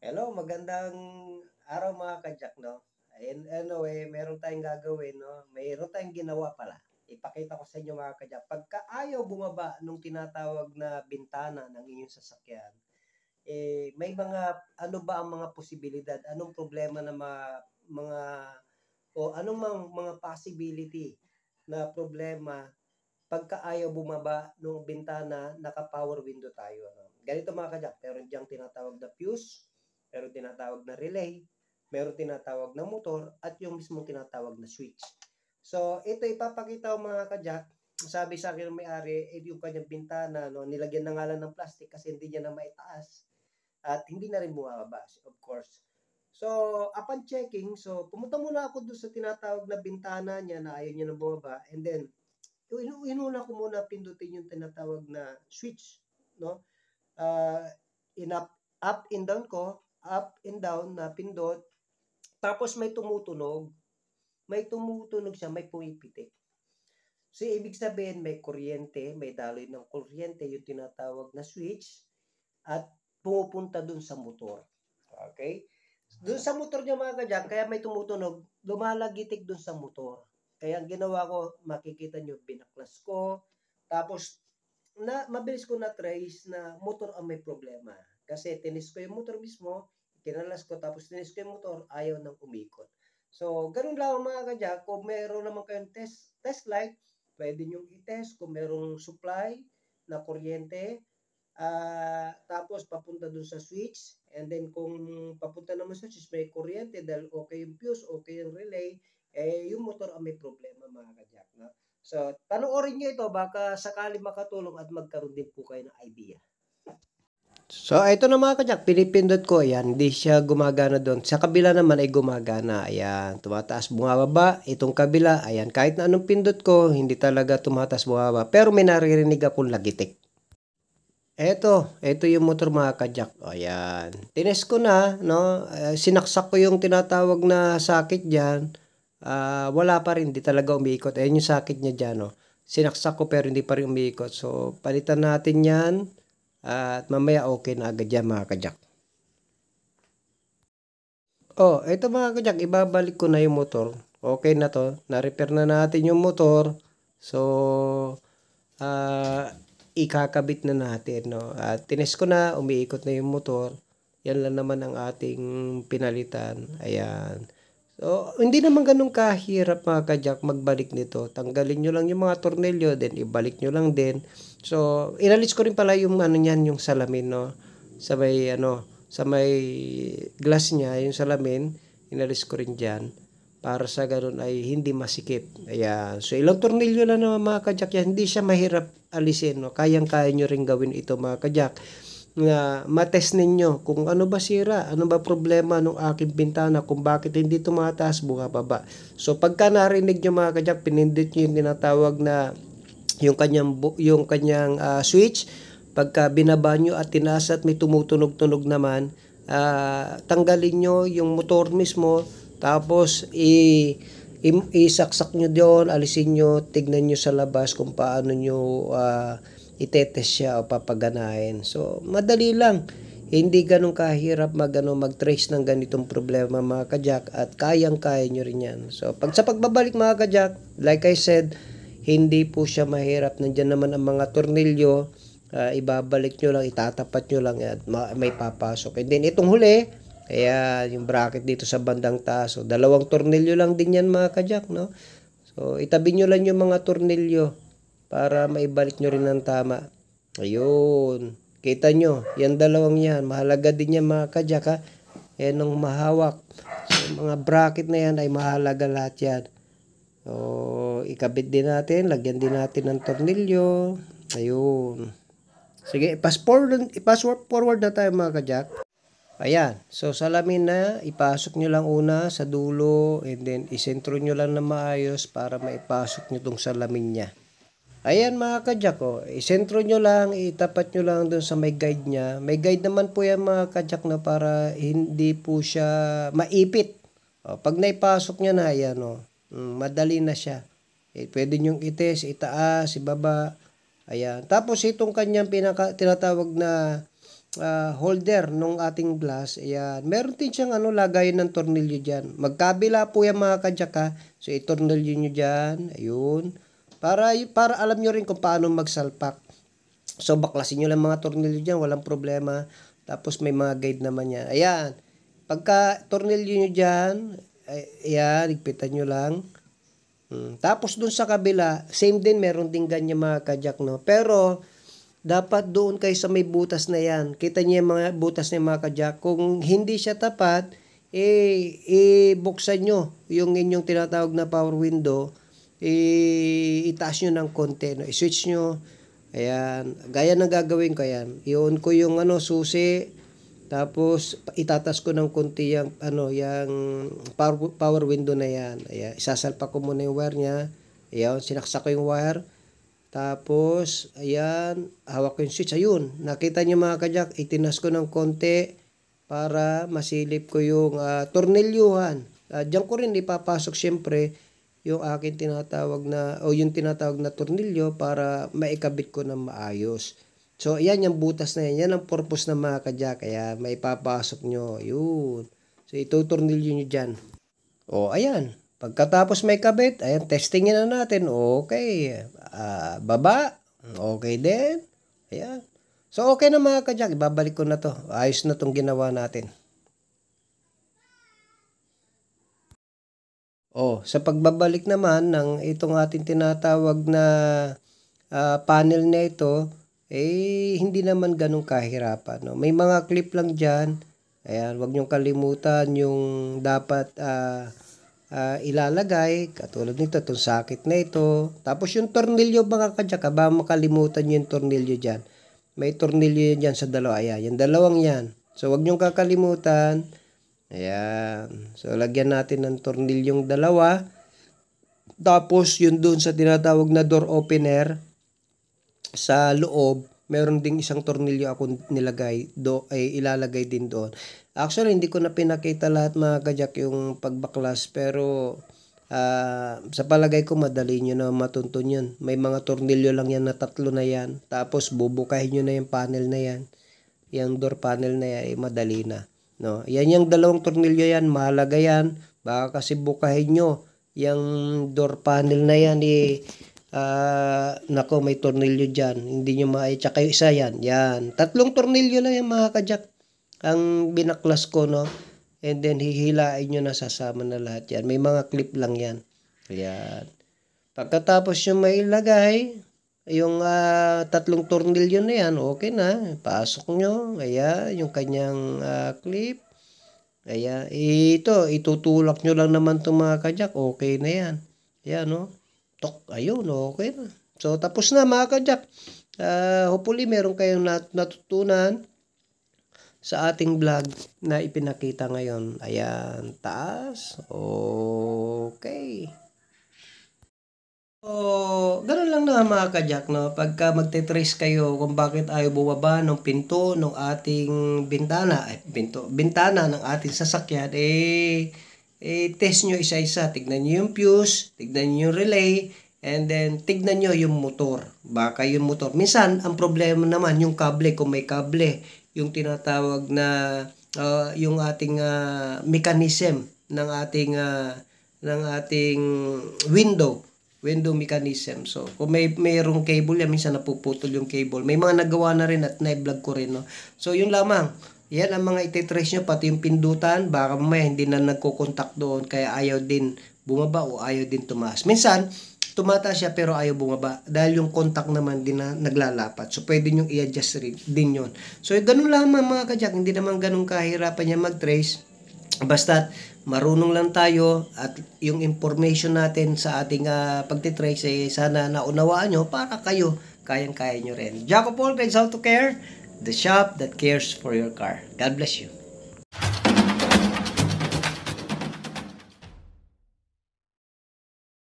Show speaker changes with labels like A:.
A: Hello,
B: magandang araw mga kajak, no? And anyway, meron tayong gagawin, no? Meron tayong ginawa pala. Ipakita ko sa inyo mga kajak. Pagka ayaw bumaba nung tinatawag na bintana ng inyong sasakyan, eh, may mga, ano ba ang mga posibilidad? Anong problema na ma, mga, o anong mga, mga possibility na problema pagka ayaw bumaba nung bintana, naka-power window tayo. No? Ganito mga kajak, meron diyang tinatawag na fuse, Meron tinatawag na relay, meron tinatawag na motor, at yung mismong tinatawag na switch. So, ito ipapakita ko mga kajak. Sabi sa akin may-ari, eh, yung kanyang bintana, no, nilagyan na nga lang ng plastic kasi hindi niya na maitaas. At hindi na rin bumababa, of course. So, upon checking, so pumunta muna ako doon sa tinatawag na bintana niya na ayaw niya na bumaba. And then, inu inuna ko muna pindutin yung tinatawag na switch, no? Uh, in up, up and down ko, up and down na pindot. Tapos may tumutunog. May tumutunog siya, may pumipitik. So, ibig sabihin, may kuryente, may daloy ng kuryente, yung tinatawag na switch, at pumupunta dun sa motor. Okay? Dun sa motor niya mga kadyan, kaya may tumutunog, lumalagitik dun sa motor. Kaya ang ginawa ko, makikita nyo, binaklas ko, tapos na, mabilis ko na trace na motor ang may problema. Kasi tinis ko yung motor mismo, kinalas ko, tapos tinis ko yung motor, ayaw nang umikot. So, ganun lang mga kadya, kung meron naman kayong test, test light, pwede nyo i-test kung merong supply na kuryente, uh, tapos papunta dun sa switch, and then kung papunta naman sa switch, may kuryente dahil okay yung fuse, okay yung relay, eh yung motor ang may problema mga kadyak. No? So, panoorin nyo ito, baka sakali makatulong at magkaroon din po kayo ng idea. So, ito na mga kanyak, pinipindot ko, ayan, hindi siya gumagana doon. Sa kabila naman ay gumagana, ayan, tumataas bumababa, itong kabila, ayan, kahit na anong pindot ko, hindi talaga tumataas bumababa. Pero may naririnig akong lagitik. Eto, eto yung motor mga kanyak, ayan. Tines ko na, no, eh, sinaksak ko yung tinatawag na sakit dyan. Uh, wala pa rin, hindi talaga umiikot. Ayan yung sakit niya dyan, no. Sinaksak ko pero hindi pa rin umiikot. So, palitan natin yan. At mamaya okay na agad yan mga kajak. Oh, ito mga kajak, ibabalik ko na yung motor. Okay na to. Na-repair na natin yung motor. So, uh, ikakabit na natin. No? At tines ko na, umiikot na yung motor. Yan lang naman ang ating pinalitan. Ayan. So, oh, hindi naman ganun kahirap mga kajak magbalik nito. Tanggalin nyo lang yung mga tornilyo, then ibalik nyo lang din. So, inalis ko rin pala yung ano niyan, yung salamin, no? Sa may, ano, sa may glass niya, yung salamin, inalis ko rin dyan para sa ganun ay hindi masikip. Ayan. So, ilang tornilyo lang naman mga kajak yan. Hindi siya mahirap alisin. No? Kayang-kaya nyo rin gawin ito mga kajak na matest ninyo kung ano ba sira, ano ba problema ng aking bintana, kung bakit hindi tumataas, bumababa. So pagka narinig nyo mga kajak, pinindit nyo yung tinatawag na yung kanyang, yung kanyang uh, switch, pagka binaba nyo at tinaas at may tumutunog-tunog naman, uh, tanggalin nyo yung motor mismo, tapos i isaksak nyo doon, alisin nyo, tignan nyo sa labas kung paano nyo uh, itetest siya o papaganahin. So, madali lang. Hindi ganun kahirap magano mag-trace ng ganitong problema mga kajak at kayang-kaya nyo rin yan. So, pag sa pagbabalik mga kajak, like I said, hindi po siya mahirap. Nandiyan naman ang mga tornilyo, uh, ibabalik nyo lang, itatapat nyo lang at may papasok. And then itong huli, kaya yung bracket dito sa bandang taas, so, dalawang tornilyo lang din yan mga kajak, no? So, itabi nyo lang yung mga tornilyo para maibalik nyo rin ng tama. Ayun. Kita nyo, yan dalawang yan. Mahalaga din yan mga kadyak ha. Yan ang mahawak. So, mga bracket na yan ay mahalaga lahat yan. So, ikabit din natin. Lagyan din natin ng tornilyo. Ayun. Sige, ipas forward, ipas forward na tayo mga kadyak. Ayan. So, salamin na, ipasok nyo lang una sa dulo and then isentro nyo lang na maayos para maipasok nyo tong salamin niya. Ayan mga kadyak, oh, isentro nyo lang, itapat nyo lang doon sa may guide niya. May guide naman po yan mga kadyak na para hindi po siya maipit. Oh, pag naipasok nyo na, ayan oh, hmm, madali na siya. Eh, pwede nyong ites, itaas, ibaba. Ayan. Tapos itong kanyang pinaka, tinatawag na uh, holder nung ating glass, ayan. Meron din siyang ano, lagayan ng tornilyo dyan. Magkabila po yan mga kadyak ha. So, itornilyo nyo dyan. Ayun. Para, para alam nyo rin kung paano magsalpak. So, baklasin nyo lang mga tornilyo diyan, walang problema. Tapos, may mga guide naman niya. Ayan. Pagka tornilyo nyo diyan, ayan, ligpitan nyo lang. Hmm. Tapos, dun sa kabila, same din, meron din ganyan mga kajak, no? Pero, dapat doon kayo sa may butas na yan. Kita niyo yung mga butas ng mga kajak. Kung hindi siya tapat, eh, eh buksan nyo yung inyong tinatawag na power window itaas nyo ng konti, no? i-switch nyo. Ayan, gaya ng gagawin ko, ayan. I-on ko yung ano, susi, tapos itatas ko ng konti yung, ano, yung power, power window na yan. Ayan, isasalpa ko muna yung wire niya. Ayan, sinaksak ko yung wire. Tapos, ayan, hawak ko yung switch. Ayun, nakita nyo mga kajak, itinas ko ng konti para masilip ko yung uh, ah, tornilyuhan. Uh, ah, Diyan ko rin ipapasok syempre yung akin tinatawag na o yung tinatawag na tornilyo para maikabit ko ng maayos. So, yan yung butas na yan. Yan ang purpose ng mga kadya. Kaya maipapasok nyo. Yun. So, ito tornilyo nyo dyan. O, ayan. Pagkatapos may kabit, ayan, testing na natin. Okay. Uh, baba. Okay din. Ayan. So, okay na mga kadyak. Ibabalik ko na to. Ayos na tong ginawa natin. Oh, sa pagbabalik naman ng itong ating tinatawag na uh, panel na ito, eh hindi naman ganun kahirapan. No? May mga clip lang dyan. Ayan, wag niyong kalimutan yung dapat uh, uh, ilalagay. Katulad nito, itong sakit na ito. Tapos yung tornilyo mga kadyak, ba makalimutan yung tornilyo dyan. May tornilyo yan dyan sa dalawa. Ayan, yung dalawang yan. So, wag niyong kakalimutan. Ayan. So, lagyan natin ng tornilyong dalawa. Tapos, yun doon sa tinatawag na door opener, sa loob, meron ding isang tornilyo ako nilagay, do, ay ilalagay din doon. Actually, hindi ko na pinakita lahat mga kajak yung pagbaklas, pero uh, sa palagay ko madali niyo na matuntun yun. May mga tornilyo lang yan na tatlo na yan, tapos bubukahin niyo na yung panel na yan. Yung door panel na yan, eh, madali na. No? Yan yung dalawang tornilyo yan, mahalaga yan. Baka kasi bukahin nyo yung door panel na yan eh, uh, nako may tornilyo diyan. Hindi niyo maay. Eh, kayo isa yan. Yan. Tatlong tornilyo lang yan mga kajak. Ang binaklas ko no. And then hihilain nyo na sasama na lahat yan. May mga clip lang yan. Yan. Pagkatapos nyo mailagay, yung uh, tatlong tornilyo na yan, okay na. Pasok nyo. Ayan, yung kanyang uh, clip. Ayan, ito, itutulak nyo lang naman itong mga kajak. Okay na yan. Ayan, no? Tok, ayun, okay na. So, tapos na mga kajak. Uh, hopefully, meron kayong nat natutunan sa ating vlog na ipinakita ngayon. Ayan, taas. Okay. Oh na mga kajak, no, pagka magte-trace kayo kung bakit ayaw bumaba ng pinto ng ating bintana, ay, pinto, bintana ng ating sasakyan, eh, eh, test nyo isa-isa. Tignan nyo yung fuse, tignan nyo yung relay, and then tignan nyo yung motor. Baka yung motor. Minsan, ang problema naman, yung kable, kung may kable, yung tinatawag na, uh, yung ating uh, mechanism ng ating, uh, ng ating window window mechanism. So, kung may mayroong cable yan, minsan napuputol yung cable. May mga nagawa na rin at na-vlog ko rin. No? So, yun lamang. Yan ang mga ititrace nyo, pati yung pindutan, baka mamaya hindi na nagko-contact doon, kaya ayaw din bumaba o ayaw din tumaas. Minsan, tumataas siya pero ayaw bumaba dahil yung contact naman din na naglalapat. So, pwede nyo i-adjust din yon So, ganun lamang mga kajak, hindi naman ganun kahirapan niya mag-trace. Basta marunong lang tayo at yung information natin sa ating uh, pagtitrace eh, sana naunawaan nyo para kayo kayang-kaya nyo rin. Jacob Paul, Grades How to Care, the shop that cares for your car. God bless you.